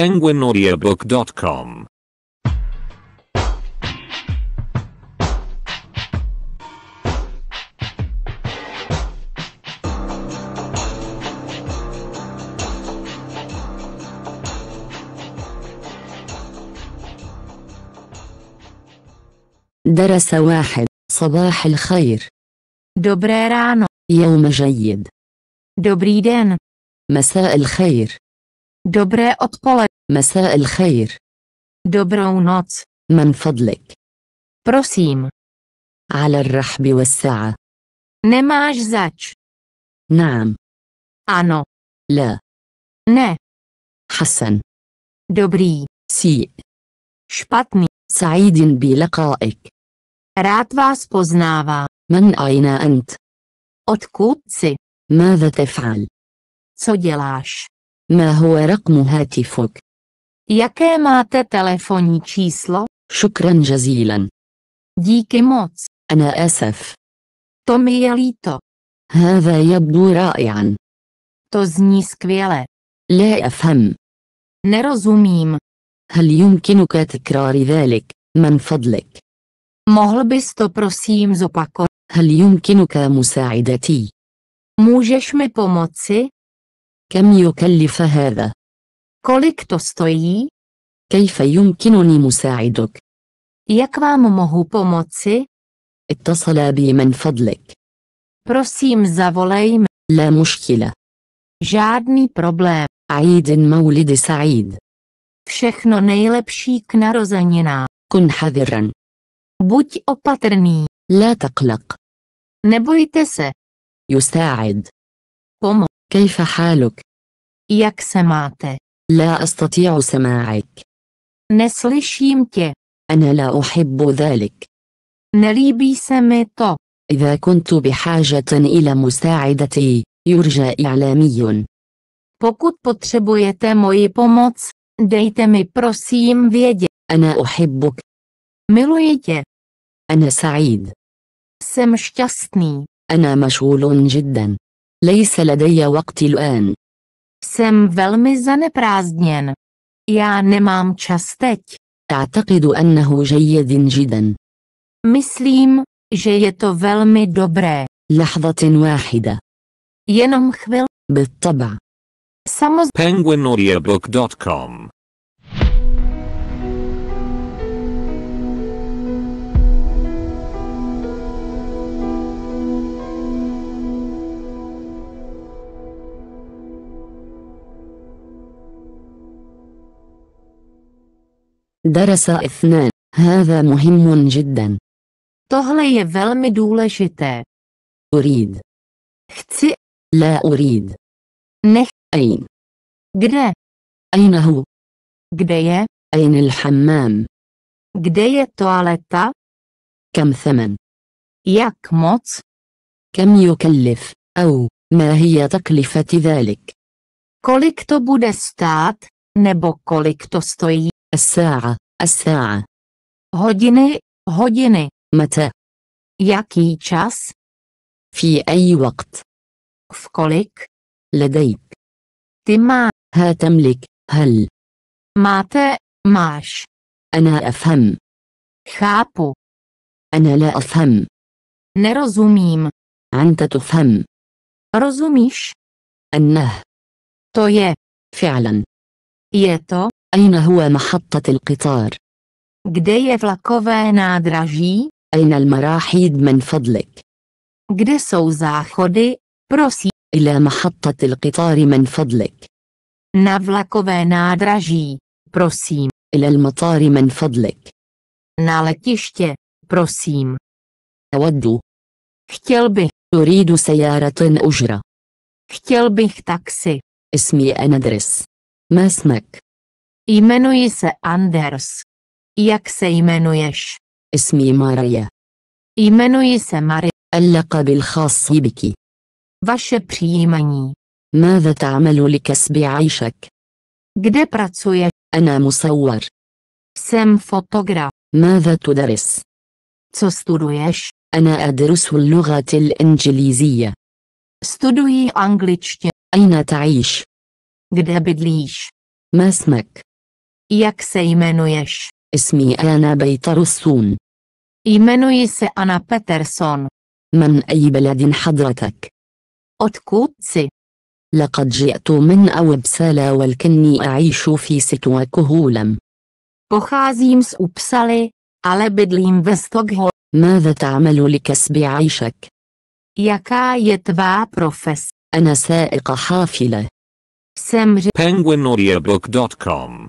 PenguinAudiobook.com درس واحد صباح الخير دوبري رانو يوم جيد دوبري دين مساء الخير Dobré odpoledne. مساء الخير. Dobrou noc. من فضلك. Prosím. على الرحب والسعة. Nemáš zač. نعم. Ano. لا. Ne. حسن. Dobrý. سيء. شبطني. سعيد بلقائك. Rád vás poznává. من أين أنت؟ Odkud jsi? ماذا تفعل؟ Co děláš? ما هو رقم هاتفك؟ Jaké máte telefonní číslo? Šukran žazílen. Díky moc. أنا آسف. To mi je líto. هذا jabdu rájan. To zní skvěle. لا أفهم. Nerozumím. هل يمكنك تكرار velik, من fadlik. Mohl bys to prosím zopakovat? هل يمكنك مساعدتي؟ Můžeš mi pomoci? كم يكلف هذا؟ Kolik to stojí? كيف يمكنني مساعدك؟ Jak vám mohu pomoci? اتصل بي من فضلك. Prosím zavolej mě. لا مشكلة. Žádný problém. عيد مولد سعيد. Všechno nejlepší k narozeninám. كن حذرا. Buď opatrný. لا تقلق. Nebojte se. يساعد. Pomoc. كيف حالك؟ Jak se máte? لا أستطيع سماعك. Neslyším tě. أنا لا أحب ذلك. Nelíbí se mi to. إذا كنت بحاجة إلى مساعدتي، يرجى إعلامي. Pokud potřebujete moji pomoc, dejte mi prosím vědět. أنا أحبك. Miluji tě. أنا سعيد. Jsem šťastný. أنا مشغول جدا. ليس لدي وقت الآن. Jsem velmi zaneprázdněn. Já nemám čas teď. أعتقد أنه جيد جدا. Myslím, že je to velmi dobré. لحظة واحدة. Jenom chvil. بالطبع. Samozřejmě. درس اثنان هذا مهم جدا Tohle je velmi důležité. أريد Chci. لا أريد نه أين Kde? أين هو Kde je? أين الحمام Kde je toaleta? كم ثمن Jak moc? كم يكلف أو ما هي تكلفة ذلك Kolik to bude stát? Nebo kolik to stojí? الساعة الساعة هودينه هودينه متى ياكي تشاس في أي وقت فكوليك لديك تما ها تملك هل مات ماش أنا أفهم خابو أنا لا أفهم نرزوميم أنت تفهم رزوميش أنه تو فعلا يتو أين هو محطة القطار؟ Kde je vlakové nádraží? أين المراحيض من فضلك؟ Kde jsou záchody? Prosím. إلى محطة القطار من فضلك. Na vlakové nádraží, prosím. إلى المطار من فضلك. Na letiště, prosím. أود. Chtěl bych. أريد سيارة أجرة. Chtěl bych taxi. اسمي أندرس. ما اسمك؟ Jmenuji se Anders. Jak se jmenuješ? اسمي ماريا. Jmenuji se Maria. اللقب الخاص بك. Vaše příjmení. ماذا تعمل لكسب عيشك؟ Kde pracuješ? أنا مصور. Jsem fotograf. ماذا تدرس؟ Co studuješ? أنا أدرس اللغة الإنجليزية. Studuji angličtě. أين تعيش؟ Kde bydlíš? ما اسمك؟ Jak se jmenuješ? اسمي أنا بيترسون. Jmenuji se Anna Peterson. من أي بلد حضرتك؟ Odkud jsi? لقد جئت من أوبسالا ولكني أعيش في ستوكهولم. Pocházím z Upsaly, ale bydlím ve Stockholmu. ماذا تعمل لكسب عيشك؟ Jaká je tvá profes? أنا سائق حافلة. Jsem ři- penguinaudiobooks.com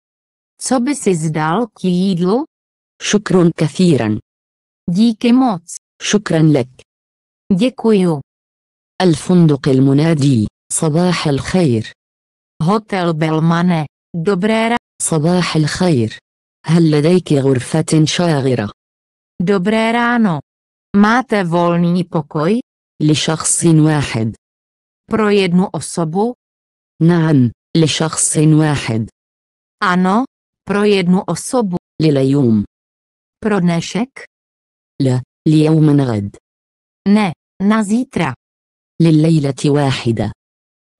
Co by si zdal k jídlu? Šukrun كثيرا. Díky moc. Šukran lek. Děkuju. الفندق المنادي. صباح الخير. هوتيل بلمانه. Dobré ra. صباح الخير. هل لديك غرفة شاغرة؟ Dobré ráno. Máte volný pokoj? لشخص واحد. Pro jednu osobu? نعم، لشخص واحد. Ano, Pro jednu osobu. Lilium. Pro dnešek? Le, lium gad. Ne, na zítra. Lilejleti wahida.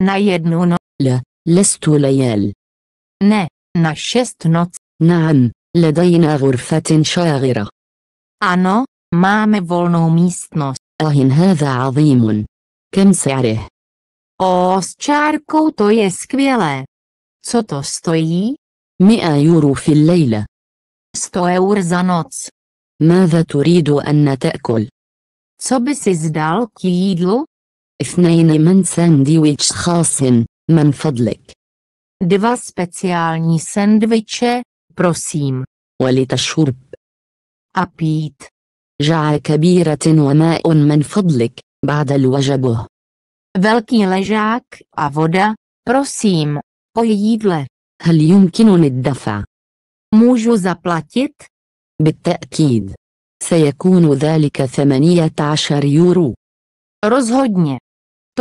Na jednu no. Le, lestu lejel. Ne, na šest noc. Naam, ledajina vurfatin šagira. Ano, máme volnou místnost. Ahin hada azimun. Kem se'areh? O, s čárkou to je skvělé. Co to stojí? 100 يورو في الليلة 100 eur za noc. ماذا تريد أن تأكل؟ صبس by si اثنين من ساندويتش خاص من فضلك. دوا سبيسيالني ساندويتش بروسيم. ولتشرب. أبيت. pít. جع كبيرة وماء من فضلك بعد الوجبة. Velký ležák a voda, prosím, po jídle. هل يمكنني الدفع؟ موجو زبلاتيت؟ بالتأكيد. سيكون ذلك 18 يورو. رزهدني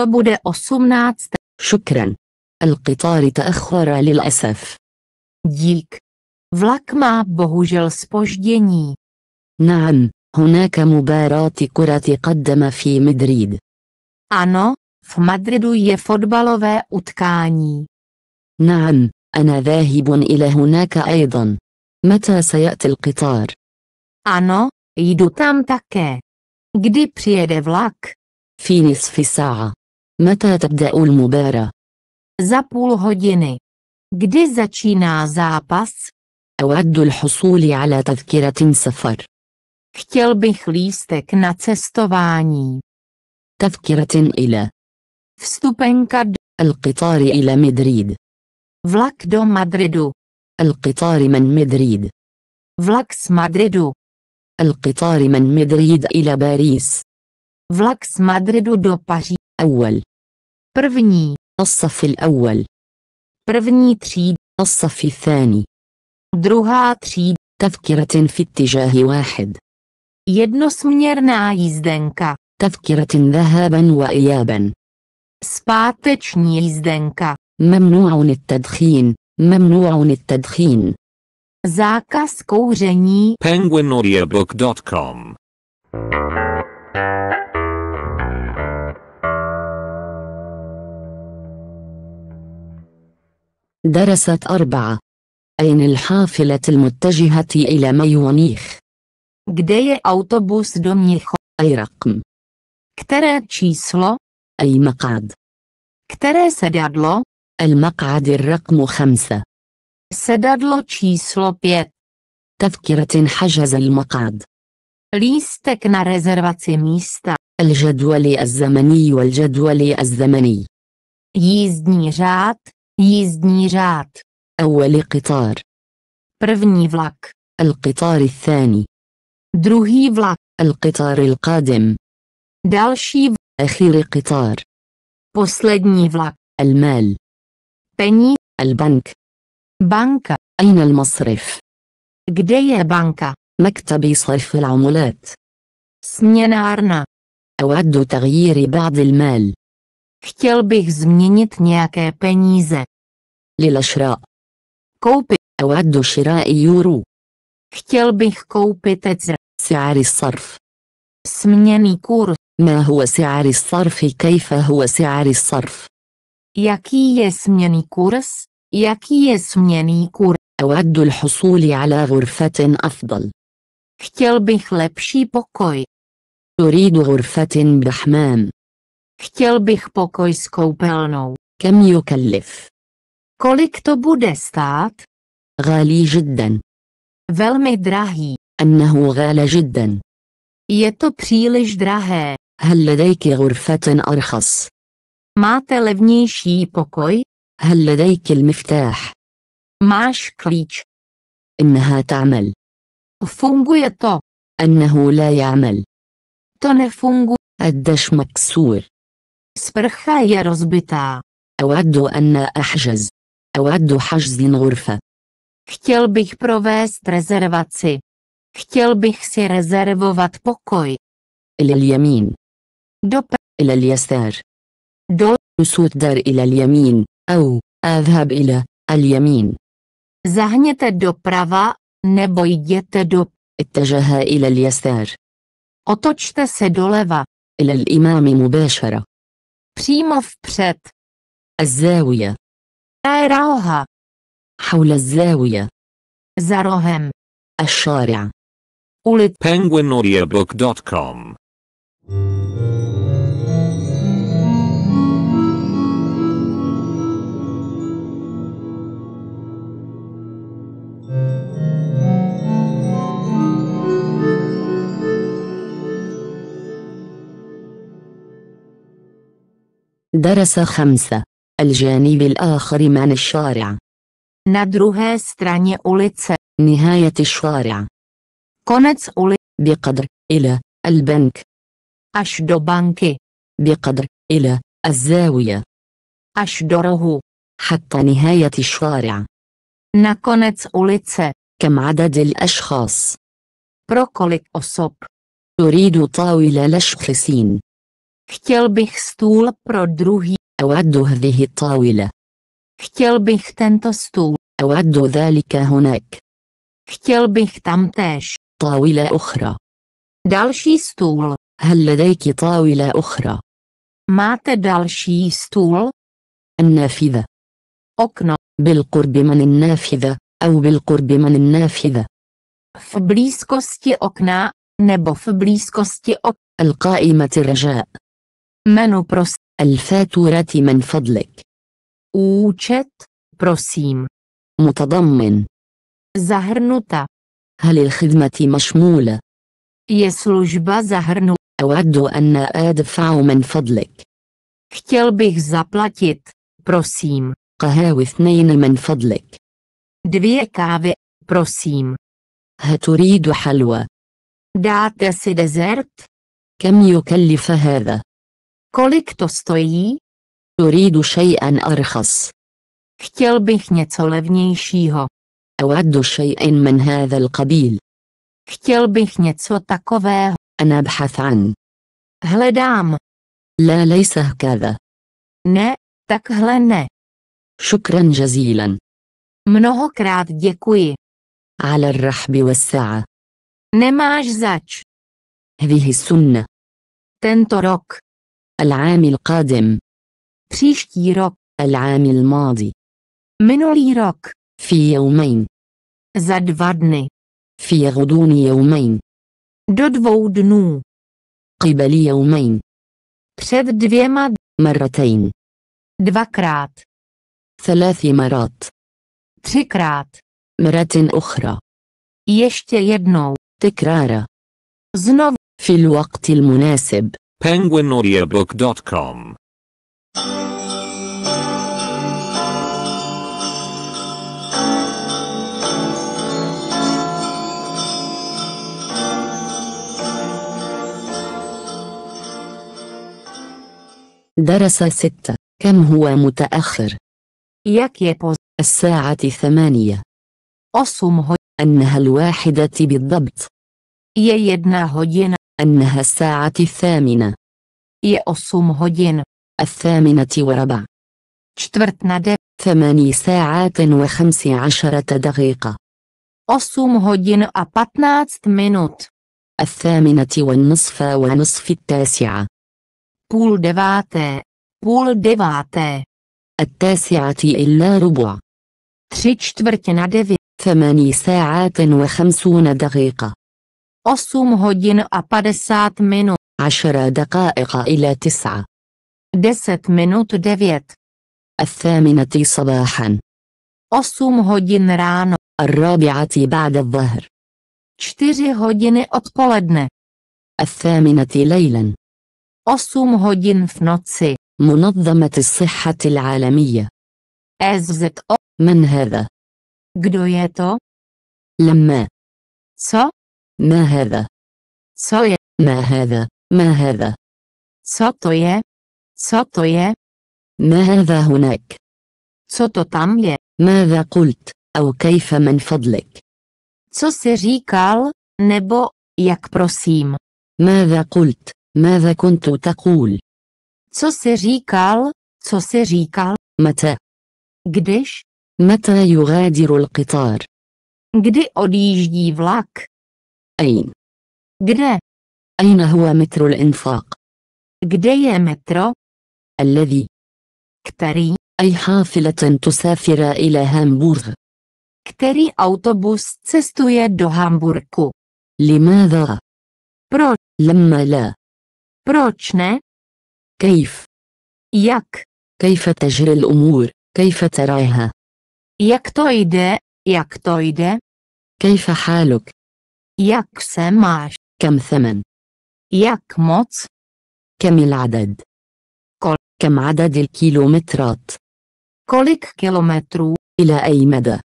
To bude 18. شكرا. القطار تأخر للأسف. ديك فلاك ما بهجل سبوشديني نعم, هناك مباراة كرة قدم في مدريد. أنا في مدريد je أتكاني نعم, أنا ذاهب إلى هناك أيضا. متى سيأتي القطار؟ Ano, jdu تام také. كدي بريد فلاك؟ في نصف ساعة. متى تبدأ المباراة؟ زا بول هوديني. كدي زاتشينا زاباس؟ أود الحصول على تذكرة سفر. Chtěl bych lístek na cestování. Tavkiratin ila. Vstupenka d- Al-Qitari ila Madrid. فلاك دو مدريدو القطار من مدريد. فلاكس مدريدو. القطار من مدريد إلى باريس. فلاكس مدريدو دو باري. أول. برفني. الصف الأول. برفني تريد. الصف الثاني. دروها تريد. تذكرة في اتجاه واحد. Jednosměrná jízdenka. تذكرة ذهابا وإيابا. Zpáteční jízdenka. ممنوع التدخين ممنوع التدخين زاكاس كوجيني penguinaudiobook.com درست أربعة أين الحافلة المتجهة إلى ميونيخ؟ جدي أوتوبوس دونيخو أي رقم؟ كترى تشيسلو أي مقعد؟ كترى سدادلو؟ المقعد الرقم خمسة سدادلو číslo 5 تذكرة حجز المقعد ليستك na rezervaci místa الجدول الزمني والجدول الزمني jízdní řád jízdní řád أول قطار první vlak القطار الثاني druhý vlak القطار القادم další أخير قطار poslední vlak المال بني البنك بنك أين المصرف؟ جدي بنك مكتب صرف العملات أرنا أود تغيير بعض المال Chtěl bych změnit nějaké peníze. للشراء. كوبي. أود شراء يورو. Chtěl bych koupit ecr. سعر الصرف. سمنيني كور. ما هو سعر الصرف؟ كيف هو سعر الصرف؟ Jaki jest mniej kurs? Jaki jest mniej kurs? أود الحصول على غرفة أفضل. Chciałbym lepszy pokój. أريد غرفة بحمام. Chciałbym pokój z kołpełną. كم يكلف؟ Kolik to bude stát? غالي جدا. Velmi drahý. أنه غالى جدا. Je to příliš drahé. هل لديك غرفة أرخص؟ Máte levnější pokoj? هل لديك المفتاح؟ معش klíč. إنها تعمل. Funguje to. أنه لا يعمل. To nefunguje. الدش مكسور. Sprcha je rozbitá. أود أن أحجز. أود حجز غرفة. Chtěl bych provést rezervaci. Chtěl bych si rezervovat pokoj. إلى اليمين. Doprava. إلى اليسار. دعس در إلى اليمين أو أذهب إلى اليمين دو doprava نبو jděte دو اتجه إلى اليسار Otočte se إلى الإمام مباشرة přímo vpřed الزاوية أيراوها حول الزاوية za rohem الشارع ulit penguinaudiobook.com درس خمسة. الجانب الآخر من الشارع. Na druhé straně ulice. نهاية الشارع. Konec ulice. بقدر إلى البنك. Až do banky. بقدر إلى الزاوية. Až do rohu. حتى نهاية الشارع. Na konec ulice. كم عدد الأشخاص؟ Pro kolik osob? أريد طاولة لشخصين. Chtěl bych stůl pro druhý. أود هذه Chtěl bych tento stůl. أود ذلك هناك. Chtěl bych tam též. طاولة ochra. Další stůl. Hledejky لديك ochra. Máte další stůl? Nefive. Okno. بالقرب من النافذة أو بالقرب من nefive. V blízkosti okna nebo v blízkosti ok. القائمة رجاء. Manoprost, الفاتورة من فضلك. Účet, prosím. متضمن. Zahrnuta. هل الخدمة مشمولة؟ Je služba zahrnuta. أود أن أدفع من فضلك. Chtěl bych zaplatit, prosím. قهاوي اثنين من فضلك. Dvě kávy, prosím. هتريد حلوى؟ Dáte si desert? كم يكلف هذا؟ Kolik to stojí? Turidu shay'an archas. Chtěl bych něco levnějšího. Awaddu shay'an min hadha al-qabil. Chtěl bych něco takového. Ana Hledám. La lejsa hkada. Ne, takhle ne. Šukran žazílen. Mnohokrát děkuji. على الرحب والسعة. Nemáš zač. هذه sunna. Tento rok. العام Příští rok. العام الماضي. Minulý روك في يومين. Za dva في غضون يومين. Do dvou قبل يومين. Před دفيما مرتين. دفاكرات ثلاث مرات. تريكرات مرة أخرى. يشتي يدنو تكرارا. Znov. في الوقت المناسب. PenguinAudiobook.com درس ستة كم هو متأخر؟ يك يبوز الساعة ثمانية أصمه أنها الواحدة بالضبط يا ييدنا هجينا أنها الساعة الثامنة. Je 8 hodin. الثامنة وربع. čtvrt na ثماني ساعات وخمس عشرة دقيقة. 8 hodin a 15 minut. الثامنة والنصف ونصف التاسعة. půl deváté. půl deváté. التاسعة إلا ربع. tři čtvrtě na devět. ثماني ساعات وخمسون دقيقة. 8 hodin a 50 minut. 10 دقائق إلى 9. 10 minut 9. الثامنة صباحا. 8 hodin ráno. الرابعة بعد الظهر. 4 hodin odpoledne. الثامنة ليلا. 8 hodin v noci. منظمة الصحة العالمية. SZO. من هذا؟ Kdo je to? لما. Co? ما هذا؟ Co je? ما هذا؟ ما هذا؟ Co to je? Co to je? ما هذا هناك؟ Co to tam je? ماذا قلت؟ أو كيف من فضلك؟ Co jsi říkal? Nebo jak prosím? ماذا قلت؟ ماذا كنت تقول؟ Co jsi říkal? Co jsi říkal? متى؟ Když? متى يغادر القطار؟ Kdy odjíždí vlak? أين؟ جدا أين هو متر الإنفاق؟ يا مترو الذي كتري أي حافلة تسافر إلى هامبورغ كتري أوتوبوس تستو يدو هامبورغو لماذا؟ برو لما لا بروش كيف؟ يك كيف تجري الأمور؟ كيف تراها؟ يك تويدا؟ يك تويدا؟ كيف حالك؟ ياك سمعش كم ثمن ياك موت كم العدد كل كم عدد الكيلومترات كوليك كيلومترو إلى أي مدى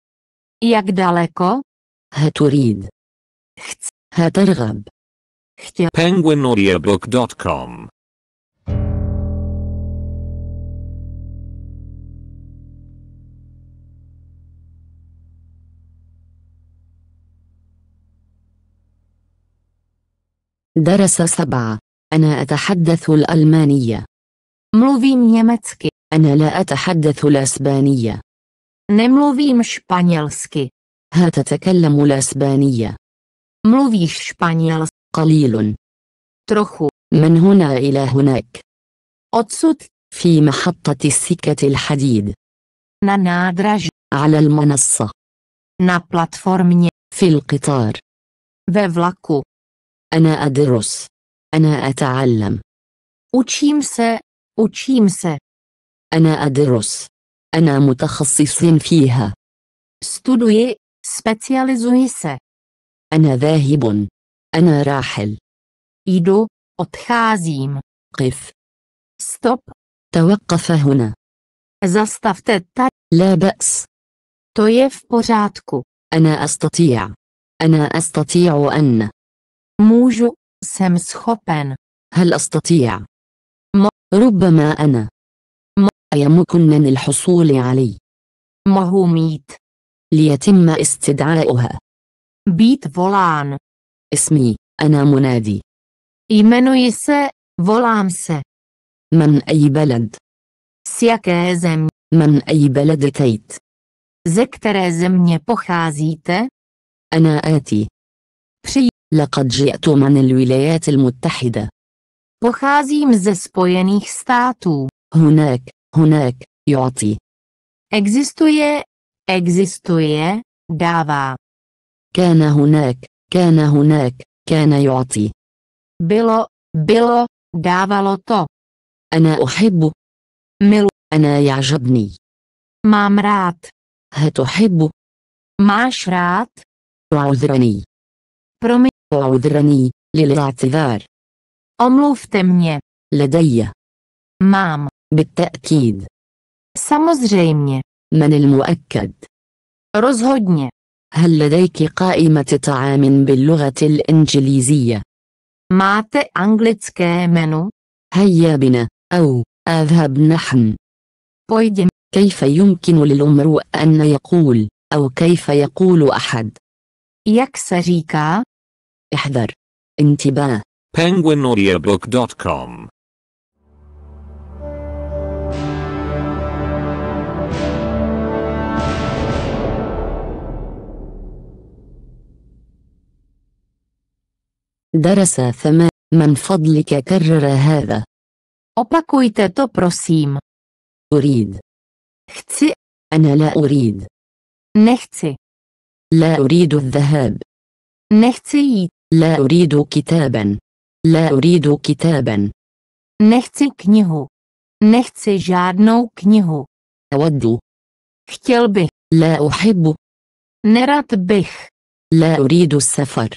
ياك داليكو هتريد هترغب penguinaudiobook.com درس سبعة أنا أتحدث الألمانية. مروفيم نيمتسكي أنا لا أتحدث الأسبانية. نمروفيم شبانيالسكي ها تتكلم الأسبانية. مروفيش شبانيالس قليل. تروخو من هنا إلى هناك. أتسوت في محطة السكة الحديد. نانا nádraží. على المنصة. نا platformě. في القطار. Ve فلاكو أنا أدرس. أنا أتعلم. Учим се. Учим се. أنا أدرس. أنا متخصص فيها. Студуе. Специализуи се. أنا ذاهب. أنا راحل. إيدو. Отхазим. قف. Stop. توقف هنا. Заставте та. لا بأس. То je в порядку. أنا أستطيع. أنا أستطيع أن. موجو خوبان هل أستطيع؟ ما ربما أنا ما يمكنني الحصول علي عليه ميت ليتم استدعاؤها بيت فولان اسمي أنا منادي إيمانو يسا فولام سا من أي بلد؟ سياكا زم من أي بلد كيت؟ ze které أنا آتي. Přijdu. لقد جئت من الولايات المتحدة. Pocházím ze Spojených států. هناك, هناك, يعطي. Existuje, existuje, dává. كان هناك, كان هناك, كان يعطي. Bylo, bylo, dávalo to. أنا أحب. ملو. أنا يعجبني. Mám rád. هتحب. Máš rád? تعذرني. Promiň. أعذرني للاعتذار Omluvte mě. لدي. Mám. بالتأكيد. Samozřejmě. من المؤكد. Rozhodně. هل لديك قائمة طعام باللغة الإنجليزية؟ Máte anglické menu? هيا بنا أو أذهب نحن. Pojďme. كيف يمكن للامرؤ أن يقول أو كيف يقول أحد؟ Jak se říká? احذر انتباه penguinaudiobook.com درس ثمان من فضلك كرر هذا Opakujte to prosím. أريد. Chci. أنا لا أريد. Nechci. لا أريد الذهاب. Nechci jít. لا أريد كتابا. لا أريد كتابا. Nechci knihu. Nechci žádnou knihu. أود. Chtěl bych. لا أحب. Nerad bych. لا أريد السفر.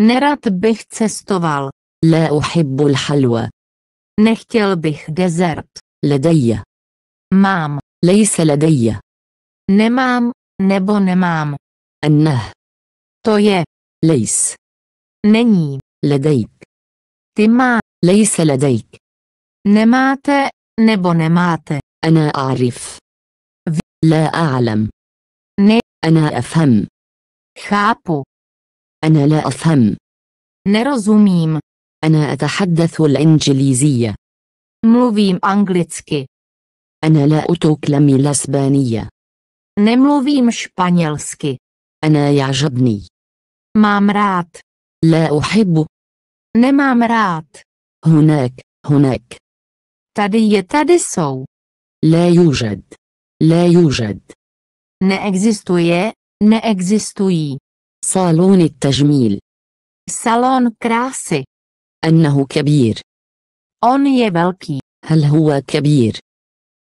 Nerad bych cestoval. لا أحب الحلوى. Nechtěl bych dezert. لدي. Mám. ليس لدي. Nemám, nebo nemám. أنه. To je. ليس. Není. Ledejk. Ty má. se ledejk. Nemáte, nebo nemáte. arif. V. لا أعلم. Ne. Ana أفهم. Chápu. Ana لا أفهم. Nerozumím. Ana أتحدث l'angelizie. Mluvím anglicky. Ana la أتكلم الإسبانية. Nemluvím španělsky. Ana يعجبني. Mám rád. لا أحب. نما مرات. هناك، هناك. تدي تدي سو. لا يوجد. لا يوجد. ن اكزيستوي، ن اكزيستوي. صالون التجميل. صالون كراسي. أنه كبير. أون يبلكي. هل هو كبير؟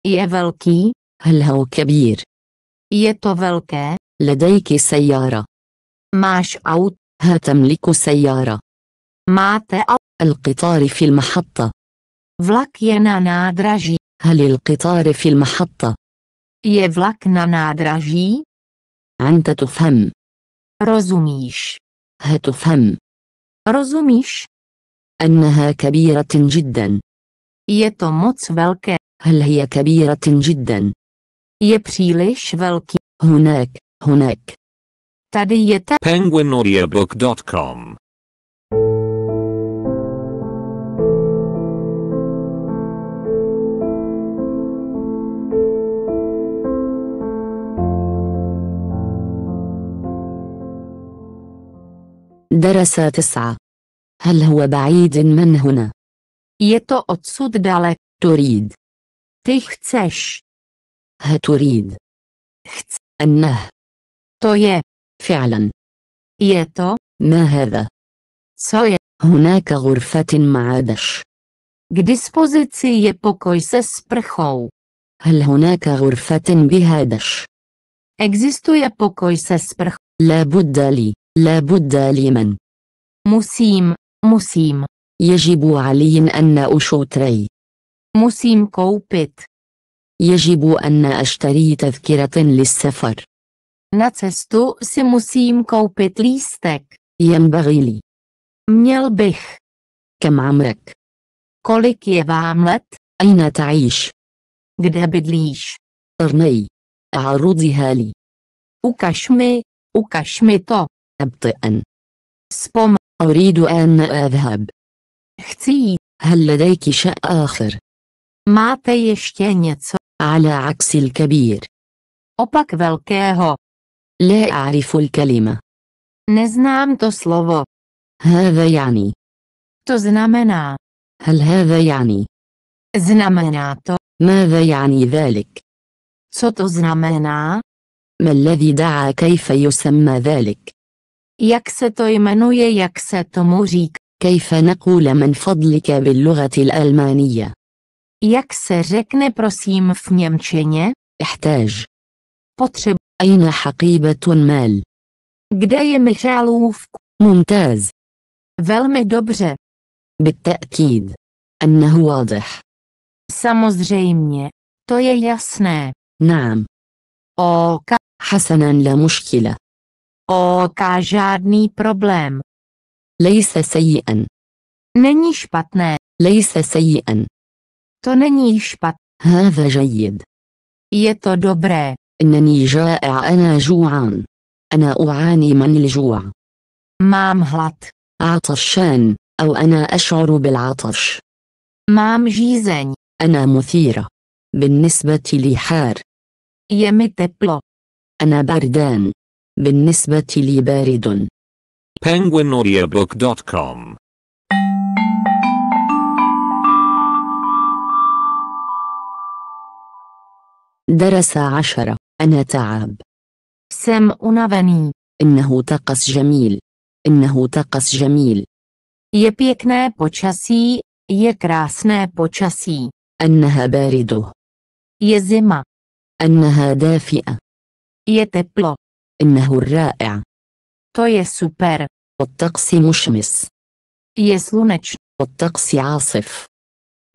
يبلكي. هل هو كبير؟ يتو لديك سيارة. ماش أوت. ها تملك سيارة. معطى القطار في المحطة. فلاك je na هل القطار في المحطة؟ يا فلاك na أنت تفهم. ها تفهم. روزوميش. أنها كبيرة جدا. يا توموتس moc هل هي كبيرة جدا؟ يا بريليش velký. هناك، هناك. Tady je ta penguinaudiobook.com درس تسعة هل هو بعيد من هنا؟ يتو أتصد دالك تريد تي خسش. ها تريد خس أنه تو يه فعلا يا تو ما هذا سويا هناك غرفة مع دش هل هناك غرفة بها دش؟ Existuje لا بد لي، لا بد لمن. مسيم، مسيم. يجب علي أن أشتري. مسيم كوبيت يجب أن أشتري تذكرة للسفر. Na cestu si musím koupit lístek. Jen berýlí. Měl bych. Kemámek. Kolik je vám let? Aina tajíš? Kde bydlíš? Rnej. A helí. Ukaž mi, ukaž mi to. أبطئا سبوم أريد en evheb. Chci jít. Hledej شيء آخر؟ Máte ještě něco? Ale axil kebír. Opak velkého لا أعرف الكلمة. Neznám to slovo. هذا يعني. To znamená. هل هذا يعني؟ znamená to. ماذا يعني ذلك؟ Co to znamená? ما الذي دعا كيف يسمى ذلك؟ Jak se to jmenuje, jak se tomu říká? كيف نقول من فضلك باللغة الألمانية؟ Jak se řekne prosím v Němčině? احتاج. Potřebuji. أين حقيبة المال؟ Kde je ممتاز. Velmi dobře. بالتأكيد. أنه واضح. Samozřejmě. To je jasné. نعم. OK. حسنا لا مشكلة. OK, žádný problém. ليس سيئا. Není špatné. ليس سيئا. To není špatné. هذا جيد. Je to dobré. إنني جائع أنا جوعان. أنا أعاني من الجوع. مام هات عطشان أو أنا أشعر بالعطش. مام جيزان أنا مثيرة. بالنسبة لي حار. يمي تبلو. أنا بردان. بالنسبة لي بارد. penguinaudiobook.com درس عشرة أنا تعب. سم أونافاني. إنه طقس جميل. إنه طقس جميل. Je pěkné počasí, je krásné počasí. أنها بارده. Je zima. أنها دافئة. Je teplo. إنه الرائع. To je super. الطقس مشمس. Je slunečno. الطقس عاصف.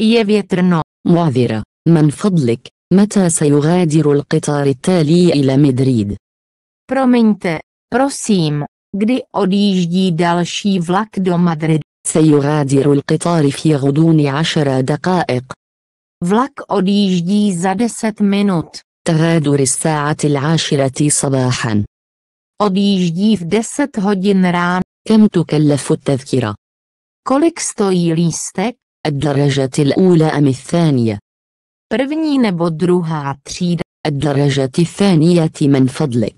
Je větrno. معذرة، من فضلك، متى سيغادر القطار التالي إلى مدريد؟ Promiňte, prosím, kdy odjíždí další vlak do Madrid? سيغادر القطار في غضون عشر دقائق. Vlak odjíždí za deset minut. تغادر الساعة العاشرة صباحا. Odjíždí v deset hodin rán. كم تكلف التذكرة؟ Kolik stojí lístek؟ الدرجة الأولى أم الثانية؟ první nebo druhá třída الدرجة الثانية من فضلك.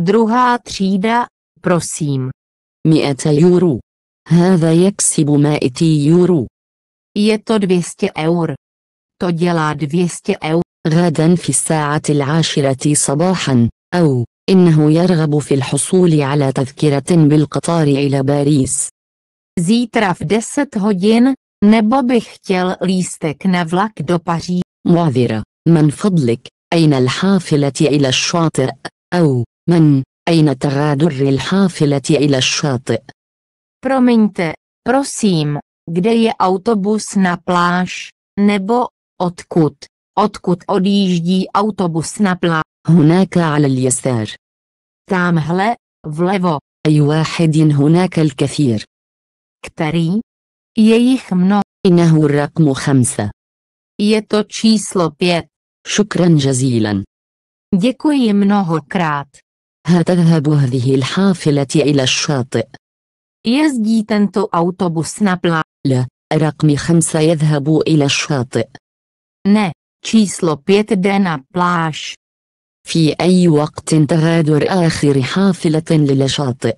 Druhá třída, prosím. 100 يورو. هذا يكسب 100 يورو. Je to 200 eur. To dělá 200 eur. غدا في الساعة العاشرة صباحا أو إنه يرغب في الحصول على تذكرة بالقطار إلى باريس. Zítra v 10 hodin, nebo bych chtěl lístek na vlak do Paří. معذرة man fadlik, أين lhafilati ila šváty, au, man, أين تغادر lhafilati ila šváty. Promiňte, prosím, kde je autobus na pláž, nebo odkud, odkud odjíždí autobus na pláž? هناك على اليسار. تام هلا، vlevo. أي واحد هناك الكثير. كتري؟ jej إنه الرقم خمسة. Je to číslo pět. شكرا جزيلا. Děkuji mnohokrát. هتذهب هذه الحافلة إلى الشاطئ. يزدي تنتو أوتوبوس نابلا. لا، رقم خمسة يذهب إلى الشاطئ. نه، číslo pět jde na pláž. في أي وقت تغادر آخر حافلة للشاطئ؟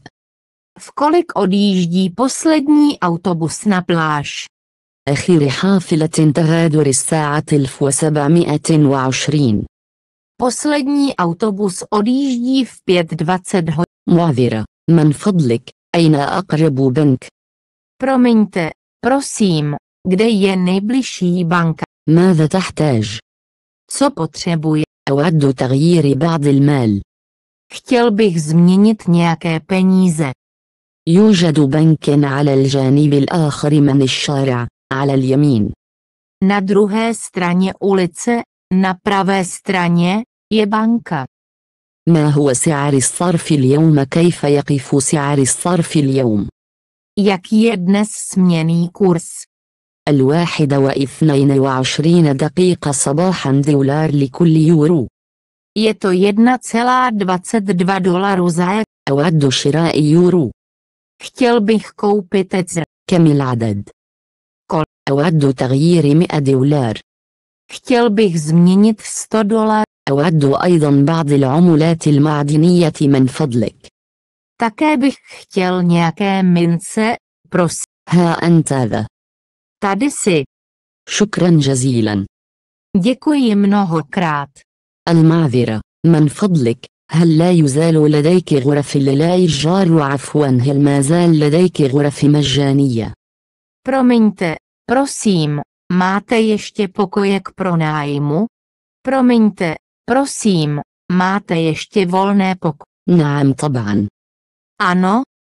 v kolik odjíždí poslední autobus na pláž. Poslední autobus odjíždí v 5.20 hodin. معذرة, من فضلك, ejna akrebu bank? Promiňte, prosím, kde je nejbližší banka? ماذا tahtéž. Co potřebuje? أود tagjíri بعض المال. Chtěl bych změnit nějaké peníze. يوجد بنك على الجانب الآخر من الشارع على اليمين Na druhé straně ulice, na pravé straně, je banka. ما هو سعر الصرف اليوم كيف يقف سعر الصرف اليوم Jaký je dnes směný kurz? الواحد واثنين وعشرين دقيقة صباحا دولار لكل يورو Je to 1,22 dolaru za. أود شراء يورو Chtěl bych koupit ecr. Kemiladed. Kol. Eladu tagjíri mi edulér. Chtěl bych změnit 100 dolar. Eladu aydan ba'dil omulétil mádiníjati men fadlik. Také bych chtěl nějaké mince, prosím. Ha Tady si. Šukran žazílen. Děkuji mnohokrát. Al-Mavira, men fadlik, هل لا يزال لديك غرف للايجار عفوا هل ما زال لديك غرف مجانية Promiňte, prosím, máte ještě pokoje k pronájmu? Promiňte, prosím, máte ještě volné pokoje? نعم طبعا. Ano,